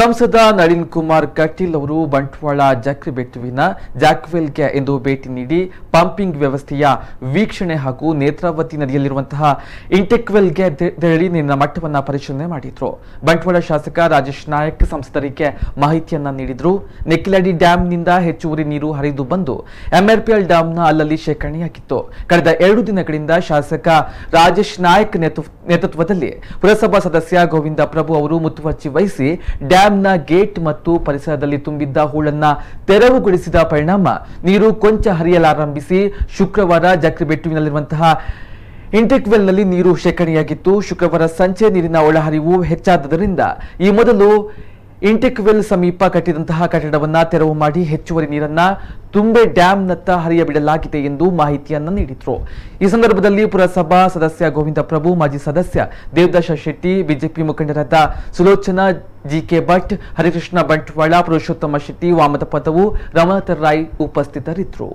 ಸಂಸದ ನಳಿನ್ ಕುಮಾರ್ ಕಟೀಲ್ ಅವರು ಬಂಟ್ವಾಳ ಜಕ್ರಿ ಬೆಟ್ಟುವಿನ ಜಾಕ್ವೆಲ್ಗೆ ಎಂದು ಭೇಟಿ ನೀಡಿ ಪಂಪಿಂಗ್ ವ್ಯವಸ್ಥೆಯ ವೀಕ್ಷಣೆ ಹಾಗೂ ನೇತ್ರಾವತಿ ನದಿಯಲ್ಲಿರುವಂತಹ ಇಂಟೆಕ್ವೆಲ್ಗೆ ತೆರಳಿ ನಿನ್ನ ಮಟ್ಟವನ್ನು ಪರಿಶೀಲನೆ ಮಾಡಿದ್ರು ಬಂಟ್ವಾಳ ಶಾಸಕ ರಾಜೇಶ್ ನಾಯಕ್ ಸಂಸದರಿಗೆ ಮಾಹಿತಿಯನ್ನ ನೀಡಿದ್ರು ನೆಕ್ಲಡಿ ಡ್ಯಾಂನಿಂದ ಹೆಚ್ಚುವರಿ ನೀರು ಹರಿದು ಬಂದು ಎಂಆರ್ಪಿಎಲ್ ಡ್ಯಾಂನ ಅಲ್ಲಲ್ಲಿ ಶೇಖರಣೆಯಾಗಿತ್ತು ಕಳೆದ ಎರಡು ದಿನಗಳಿಂದ ಶಾಸಕ ರಾಜೇಶ್ ನಾಯಕ್ ನೇತೃತ್ವದಲ್ಲಿ ಪುರಸಭಾ ಸದಸ್ಯ ಗೋವಿಂದ ಪ್ರಭು ಅವರು ಮುತುವರ್ಜಿ ವಹಿಸಿ ಡ್ಯಾಂ ಡ್ಯಾಂನ ಗೇಟ್ ಮತ್ತು ಪರಿಸರದಲ್ಲಿ ತುಂಬಿದ್ದ ಹೂಳನ್ನ ತೆರವುಗೊಳಿಸಿದ ಪರಿಣಾಮ ನೀರು ಕೊಂಚ ಹರಿಯಲಾರಂಭಿಸಿ ಶುಕ್ರವಾರ ಜಕ್ರಿಬೆಟ್ಟುವಿನಲ್ಲಿರುವಂತಹ ಇಂಟೆಕ್ವೆಲ್ನಲ್ಲಿ ನೀರು ಶೇಖರಣೆಯಾಗಿತ್ತು ಶುಕ್ರವಾರ ಸಂಜೆ ನೀರಿನ ಒಳಹರಿವು ಹೆಚ್ಚಾದ್ದರಿಂದ ಈ ಮೊದಲು ಇಂಟೆಕ್ವೆಲ್ ಸಮೀಪ ಕಟ್ಟಿದಂತಹ ಕಟ್ಟಡವನ್ನು ತೆರವು ಮಾಡಿ ಹೆಚ್ಚುವರಿ ನೀರನ್ನ ತುಂಬೆ ಡ್ಯಾಂನತ್ತ ಹರಿಯಬಿಡಲಾಗಿದೆ ಎಂದು ಮಾಹಿತಿಯನ್ನು ನೀಡಿದರು ಈ ಸಂದರ್ಭದಲ್ಲಿ ಪುರಸಭಾ ಸದಸ್ಯ ಗೋವಿಂದ ಪ್ರಭು ಮಾಜಿ ಸದಸ್ಯ ದೇವದಾಸ ಶೆಟ್ಟಿ ಬಿಜೆಪಿ ಮುಖಂಡರಾದ ಸುಲೋಚನಾ ಜಿಕೆ ಭಟ್ ಹರಿಕೃಷ್ಣ ಬಂಟ್ವಾಳ ಪುರುಷೋತ್ತಮ ಶೆಟ್ಟಿ ವಾಮದ ಪದವು ರಮನಾಥರ್ ರಾಯ್ ಉಪಸ್ಥಿತರಿದ್ದರು